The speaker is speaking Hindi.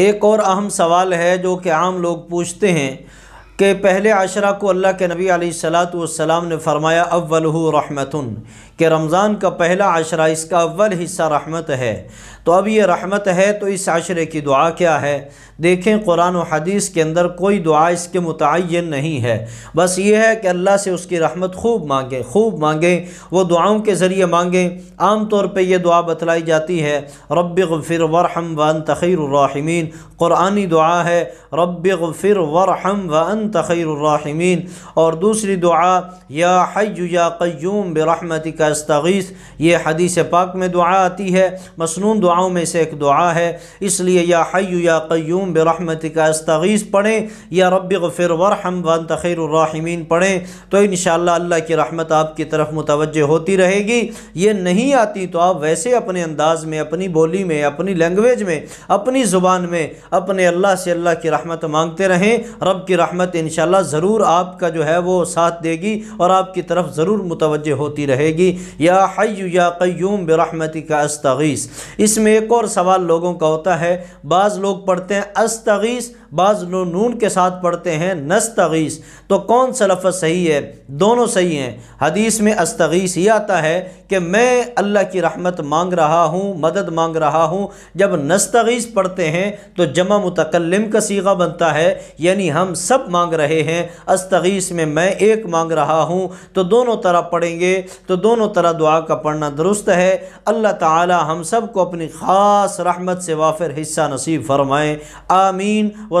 एक और अहम सवाल है जो कि आम लोग पूछते हैं के पहले आशरा को अल्लाह के नबी आलतम ने फरमाया अव्वल रहमत के रमज़ान का पहला आशरा इसका अव्वल हिस्सा रहमत है तो अब ये रहमत है तो इस आशरे की दुआ क्या है देखें कुरान और हदीस के अंदर कोई दुआ इसके मुतन नहीं है बस ये है कि अल्लाह से उसकी रहमत खूब मांगे खूब मांगे वो दुआओं के ज़रिए मांगे आम तौर पर यह दुआ बतलाई जाती है रब फिर वरहम वन तखीरमीन क़ुरानी दुआ है रब फिर वरहम वन अंत खैरमीन और दूसरी दुआ या हय या क्यूम बरहमत का अस्तगीस ये हदीस पाक में दुआ आती है मसनून दुआओं में से एक दुआ है इसलिए या हय या क्यूम बरहमत का अस्तगीस पढ़ें या रब गफ़िर वरहम वन तखैरमीन पढ़ें तो इन अल्लाह की रहमत आपकी तरफ मुतवजह होती रहेगी ये नहीं आती तो आप वैसे अपने अंदाज़ में अपनी बोली में अपनी लैंग्वेज में अपनी ज़ुबान में अपने अल्लाह से अल्लाह की रहमत मांगते रहें रब की रहमत तो इन ज़रूर आपका जो है वो साथ देगी और आपकी तरफ ज़रूर मुतवज होती रहेगी या हय या क्यूम बरहमती का अस्तगीस इसमें एक और सवाल लोगों का होता है बाज़ लोग पढ़ते हैं अस्तगीस बाज़ नून के साथ पढ़ते हैं नस्तगीस तो कौन सा लफ्ज़ सही है दोनों सही हैं हदीस में अस्तगीस ये आता है कि मैं अल्लाह की रहमत मांग रहा हूँ मदद मांग रहा हूँ जब नस्तगीस पढ़ते हैं तो जमा मुतकलम का सीगा बनता है यानी हम सब मांग रहे हैं अस्तगीस में मैं एक मांग रहा हूँ तो दोनों तरह पढ़ेंगे तो दोनों तरह दुआ का पढ़ना दुरुस्त है अल्लाह ताला हम सब को अपनी ख़ास रहमत से वाफिर हिस्सा नसीब फरमाएँ आमीन व